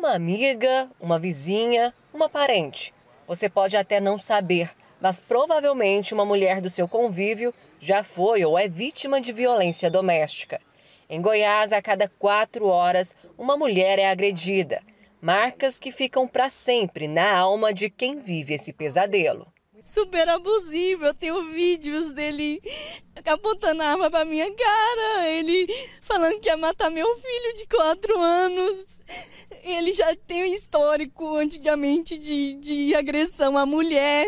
uma amiga, uma vizinha, uma parente. Você pode até não saber, mas provavelmente uma mulher do seu convívio já foi ou é vítima de violência doméstica. Em Goiás, a cada quatro horas, uma mulher é agredida. Marcas que ficam para sempre na alma de quem vive esse pesadelo. Super abusivo, eu tenho vídeos dele apontando a arma pra minha cara, ele falando que ia matar meu filho de quatro anos. Ele já tem um histórico antigamente de, de agressão à mulher.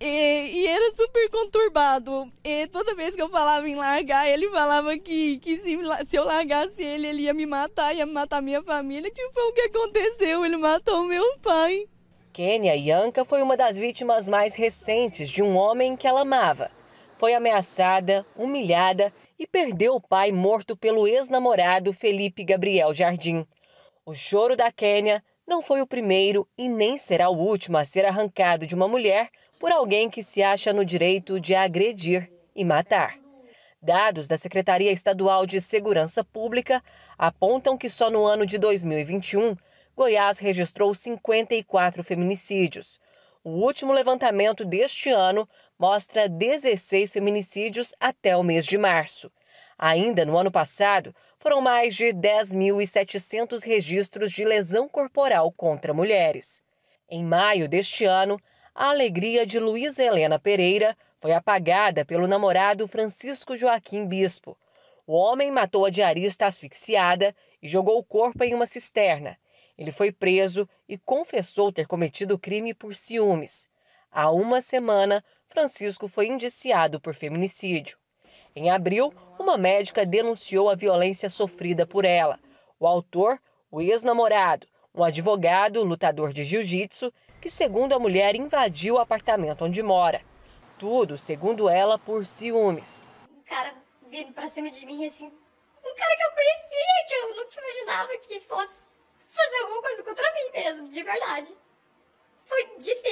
E, e, era super conturbado. E toda vez que eu falava em largar, ele falava que, que se, se, eu largasse ele, ele ia me matar, ia matar minha família, que foi o que aconteceu. Ele matou meu pai. Kênia Yanka foi uma das vítimas mais recentes de um homem que ela amava, foi ameaçada, humilhada e perdeu o pai morto pelo ex-namorado Felipe Gabriel Jardim. O choro da Quênia não foi o primeiro e nem será o último a ser arrancado de uma mulher por alguém que se acha no direito de agredir e matar. Dados da Secretaria Estadual de Segurança Pública apontam que só no ano de 2021, Goiás registrou 54 feminicídios. O último levantamento deste ano mostra 16 feminicídios até o mês de março. Ainda no ano passado, foram mais de 10.700 registros de lesão corporal contra mulheres. Em maio deste ano, a alegria de Luísa Helena Pereira foi apagada pelo namorado Francisco Joaquim Bispo. O homem matou a diarista asfixiada e jogou o corpo em uma cisterna. Ele foi preso e confessou ter cometido o crime por ciúmes. Há uma semana, Francisco foi indiciado por feminicídio. Em abril, uma médica denunciou a violência sofrida por ela. O autor, o ex-namorado, um advogado, lutador de jiu-jitsu, que, segundo a mulher, invadiu o apartamento onde mora. Tudo, segundo ela, por ciúmes. Um cara vindo pra cima de mim, assim, um cara que eu conhecia, que eu nunca imaginava que fosse fazer alguma coisa contra mim mesmo, de verdade. Foi difícil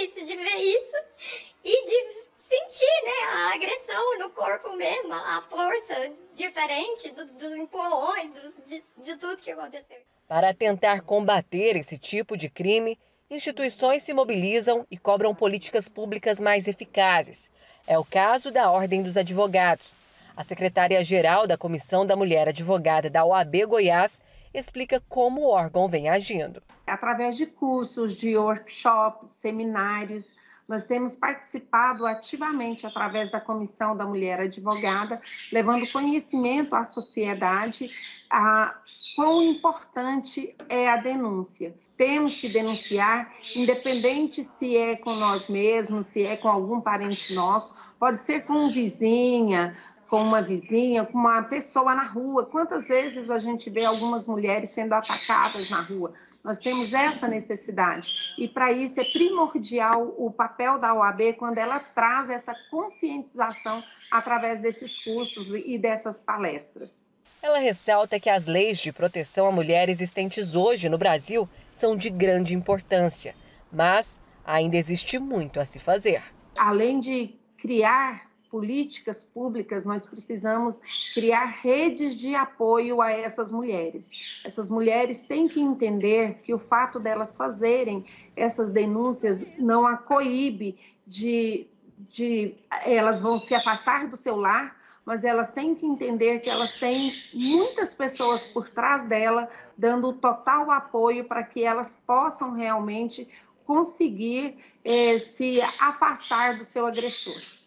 com mesmo a força diferente do, dos empurrões, dos, de, de tudo que aconteceu. Para tentar combater esse tipo de crime, instituições se mobilizam e cobram políticas públicas mais eficazes. É o caso da Ordem dos Advogados. A secretária-geral da Comissão da Mulher Advogada da OAB Goiás explica como o órgão vem agindo. Através de cursos, de workshops, seminários, nós temos participado ativamente através da Comissão da Mulher Advogada, levando conhecimento à sociedade a quão importante é a denúncia. Temos que denunciar, independente se é com nós mesmos, se é com algum parente nosso, pode ser com vizinha, com uma vizinha, com uma pessoa na rua. Quantas vezes a gente vê algumas mulheres sendo atacadas na rua? Nós temos essa necessidade. E para isso é primordial o papel da OAB quando ela traz essa conscientização através desses cursos e dessas palestras. Ela ressalta que as leis de proteção à mulher existentes hoje no Brasil são de grande importância, mas ainda existe muito a se fazer. Além de criar políticas públicas, nós precisamos criar redes de apoio a essas mulheres. Essas mulheres têm que entender que o fato delas fazerem essas denúncias não a coíbe de, de elas vão se afastar do seu lar, mas elas têm que entender que elas têm muitas pessoas por trás dela, dando total apoio para que elas possam realmente conseguir eh, se afastar do seu agressor.